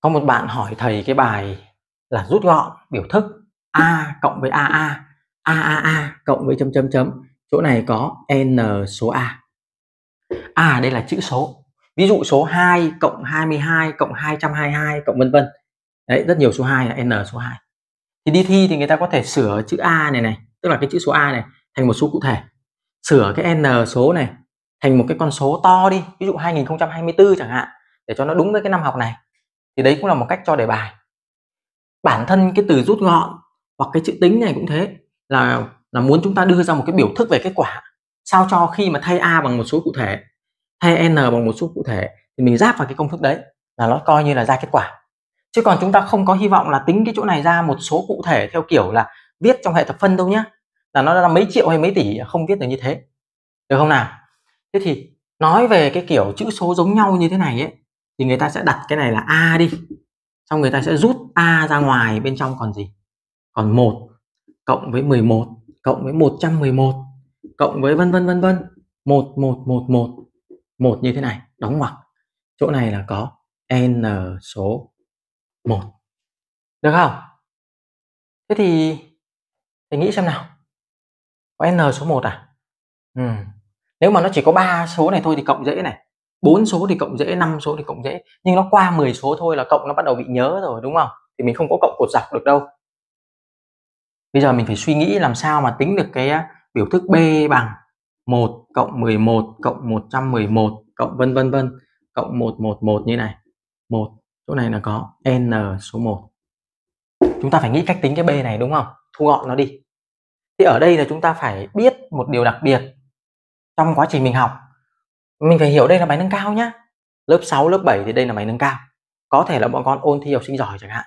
có một bạn hỏi thầy cái bài là rút gọn biểu thức a cộng với aa a cộng với chấm chấm chấm chỗ này có n số a a à, đây là chữ số ví dụ số 2 cộng 22 cộng 222 cộng vân vân đấy rất nhiều số 2 là n số 2 thì đi thi thì người ta có thể sửa chữ a này này tức là cái chữ số a này thành một số cụ thể sửa cái n số này thành một cái con số to đi ví dụ 2024 chẳng hạn để cho nó đúng với cái năm học này thì đấy cũng là một cách cho đề bài bản thân cái từ rút gọn hoặc cái chữ tính này cũng thế là là muốn chúng ta đưa ra một cái biểu thức về kết quả sao cho khi mà thay a bằng một số cụ thể thay n bằng một số cụ thể thì mình ráp vào cái công thức đấy là nó coi như là ra kết quả chứ còn chúng ta không có hy vọng là tính cái chỗ này ra một số cụ thể theo kiểu là viết trong hệ thập phân đâu nhá là nó là mấy triệu hay mấy tỷ không viết được như thế được không nào thế thì nói về cái kiểu chữ số giống nhau như thế này ấy thì người ta sẽ đặt cái này là a đi xong người ta sẽ rút a ra ngoài bên trong còn gì còn một cộng với 11 cộng với 111 cộng với vân vân vân vân một một một một một như thế này đóng ngoặc chỗ này là có n số 1 được không thế thì thì nghĩ xem nào có n số 1 à ừ. nếu mà nó chỉ có ba số này thôi thì cộng dễ này bốn số thì cộng dễ năm số thì cộng dễ nhưng nó qua 10 số thôi là cộng nó bắt đầu bị nhớ rồi đúng không thì mình không có cộng cột dọc được đâu bây giờ mình phải suy nghĩ làm sao mà tính được cái biểu thức b bằng 1 cộng 11 cộng 111 cộng vân vân vân cộng 111 như này 1 chỗ này là có n số 1 chúng ta phải nghĩ cách tính cái b này đúng không thu gọn nó đi thì ở đây là chúng ta phải biết một điều đặc biệt trong quá trình mình học mình phải hiểu đây là máy nâng cao nhá lớp 6, lớp 7 thì đây là máy nâng cao có thể là bọn con ôn thi học sinh giỏi chẳng hạn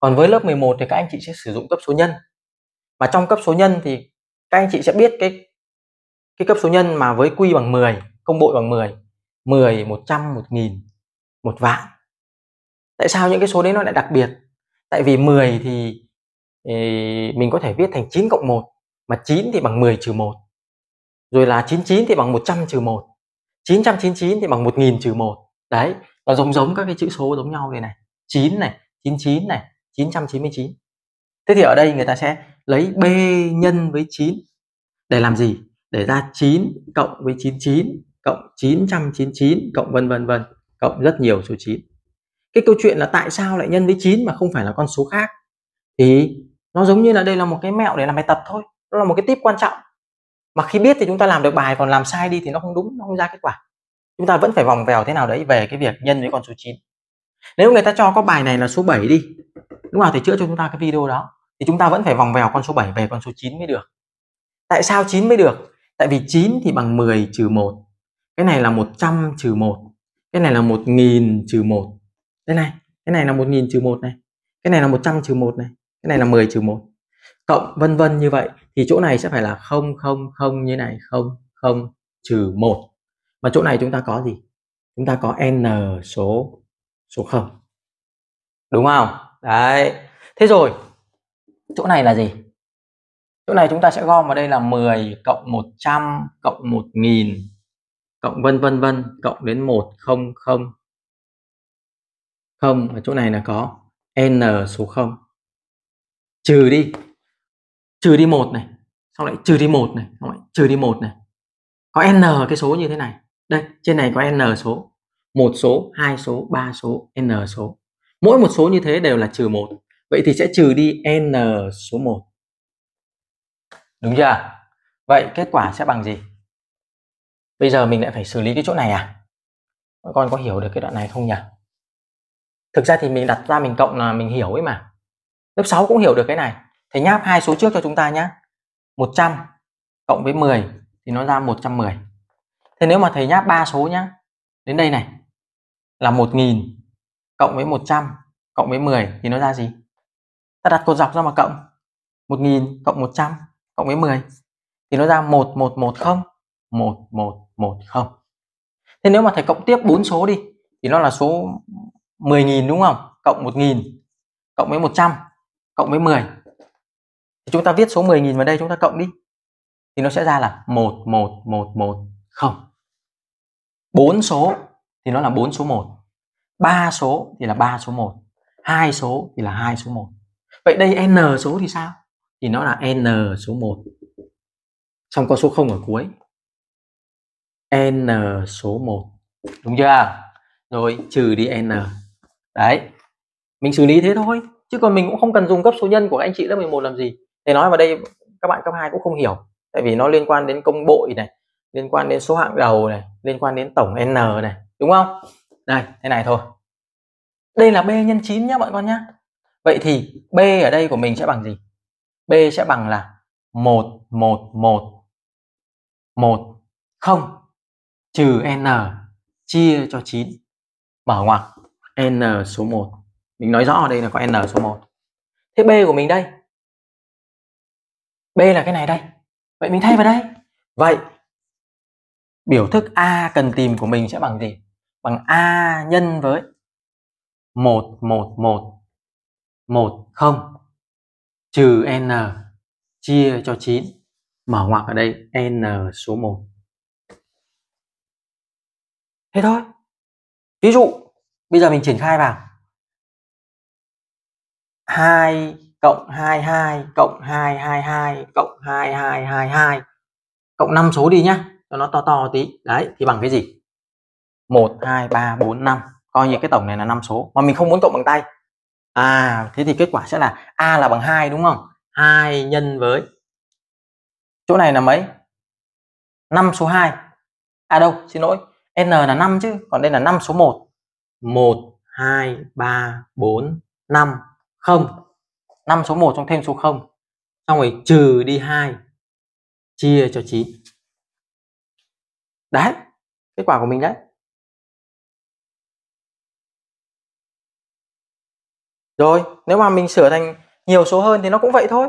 còn với lớp 11 thì các anh chị sẽ sử dụng cấp số nhân mà trong cấp số nhân thì các anh chị sẽ biết cái cái cấp số nhân mà với quy bằng 10 công bội bằng 10 10, 100, 1000, 1 vạn tại sao những cái số đấy nó lại đặc biệt tại vì 10 thì ý, mình có thể viết thành 9 cộng 1 mà 9 thì bằng 10 trừ 1 rồi là 99 thì bằng 100 trừ 1 999 thì bằng 1000 trừ 1 đấy nó giống giống các cái chữ số giống nhau này này 9 này 99 này 999 thế thì ở đây người ta sẽ lấy B nhân với 9 để làm gì để ra 9 cộng với 99 cộng 999 cộng vân vân vân cộng rất nhiều số 9 cái câu chuyện là tại sao lại nhân với 9 mà không phải là con số khác thì nó giống như là đây là một cái mẹo để làm bài tập thôi nó là một cái tip quan trọng mà khi biết thì chúng ta làm được bài còn làm sai đi thì nó không đúng nó không ra kết quả chúng ta vẫn phải vòng vèo thế nào đấy về cái việc nhân với con số 9 nếu người ta cho có bài này là số 7 đi lúc nào thì chữa cho chúng ta cái video đó thì chúng ta vẫn phải vòng vèo con số 7 về con số 9 mới được tại sao 9 mới được tại vì 9 thì bằng 10 trừ 1 cái này là 100 trừ 1 cái này là 1000 trừ 1 đây này cái này là 1000 trừ 1 này cái này là 100 trừ 1 này cái này là 10 trừ 1 cộng vân vân như vậy thì chỗ này sẽ phải là không không không như này không không trừ một mà chỗ này chúng ta có gì chúng ta có n số số không đúng không đấy thế rồi chỗ này là gì chỗ này chúng ta sẽ gom vào đây là 10 cộng 100 cộng 1000 cộng vân vân vân cộng đến 100 không ở chỗ này là có n số 0 trừ đi trừ đi một này xong lại trừ đi một này xong lại trừ đi một này có n cái số như thế này đây trên này có n số một số hai số ba số n số mỗi một số như thế đều là trừ một vậy thì sẽ trừ đi n số 1 đúng chưa vậy kết quả sẽ bằng gì bây giờ mình lại phải xử lý cái chỗ này à các con có hiểu được cái đoạn này không nhỉ thực ra thì mình đặt ra mình cộng là mình hiểu ấy mà lớp 6 cũng hiểu được cái này thầy nháp hai số trước cho chúng ta nhé. 100 cộng với 10 thì nó ra 110. Thế nếu mà thầy nháp ba số nhé Đến đây này là 1000 cộng với 100 cộng với 10 thì nó ra gì? Ta đặt cột dọc ra mà cộng. 1000 cộng 100 cộng với 10 thì nó ra 1110 1110. Thế nếu mà thầy cộng tiếp bốn số đi thì nó là số 10.000 đúng không? Cộng 1.000 cộng với 100 cộng với 10 thì chúng ta viết số 10.000 vào đây chúng ta cộng đi thì nó sẽ ra là 11110 4 số thì nó là 4 số 1 3 số thì là 3 số 1 2 số thì là 2 số 1 Vậy đây n số thì sao? Thì nó là n số 1 Xong có số 0 ở cuối n số 1 Đúng chưa? Rồi trừ đi n Đấy Mình xử lý thế thôi Chứ còn mình cũng không cần dùng cấp số nhân của anh chị lớp 11 làm gì để nói vào đây các bạn cấp 2 cũng không hiểu tại vì nó liên quan đến công bội này liên quan đến số hạng đầu này liên quan đến tổng n này đúng không này thế này thôi đây là b nhân 9 nhá bọn con nhá vậy thì b ở đây của mình sẽ bằng gì b sẽ bằng là một một một một không trừ n chia cho 9 mở ngoặc n số 1 mình nói rõ ở đây là có n số 1 thế b của mình đây B là cái này đây vậy mình thay vào đây vậy biểu thức A cần tìm của mình sẽ bằng gì bằng A nhân với 1 1 1 1 0 trừ N chia cho 9 mở ngoặc ở đây N số 1 thế thôi ví dụ bây giờ mình triển khai vào 2 cộng 22 cộng 222 cộng 2222 cộng 5 số đi nhá cho nó to to tí đấy thì bằng cái gì 1 2 3 4 5 coi như cái tổng này là 5 số mà mình không muốn cộng bằng tay à thế thì kết quả sẽ là A là bằng 2 đúng không 2 nhân với chỗ này là mấy 5 số 2 à đâu xin lỗi N là 5 chứ còn đây là 5 số 1 1 2 3 4 5 0 5 số 1 trong thêm số 0 xong rồi trừ đi 2 chia cho 9 đấy kết quả của mình đấy rồi nếu mà mình sửa thành nhiều số hơn thì nó cũng vậy thôi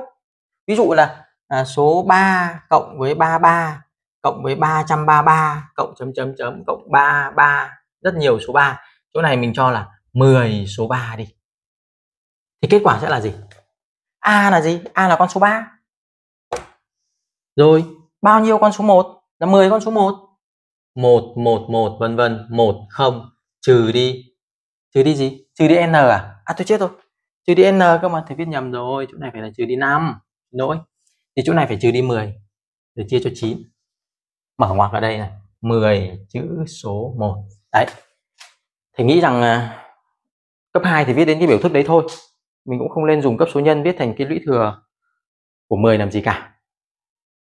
ví dụ là à, số 3 cộng với 33 cộng với 333 cộng chấm chấm chấm cộng 33 rất nhiều số 3 chỗ này mình cho là 10 số 3 đi thì kết quả sẽ là gì a là gì a là con số 3 rồi bao nhiêu con số 1 là 10 con số 1 1 1 1 vân vân 1 0 trừ đi trừ đi gì trừ đi n à à tôi chết rồi trừ đi n cơ mà thầy viết nhầm rồi chỗ này phải là trừ đi 5 lỗi thì chỗ này phải trừ đi 10 để chia cho 9 mở ngoặc ở đây này 10 chữ số 1 đấy thầy nghĩ rằng à, cấp 2 thì viết đến cái biểu thức đấy thôi mình cũng không nên dùng cấp số nhân viết thành cái lũy thừa của 10 làm gì cả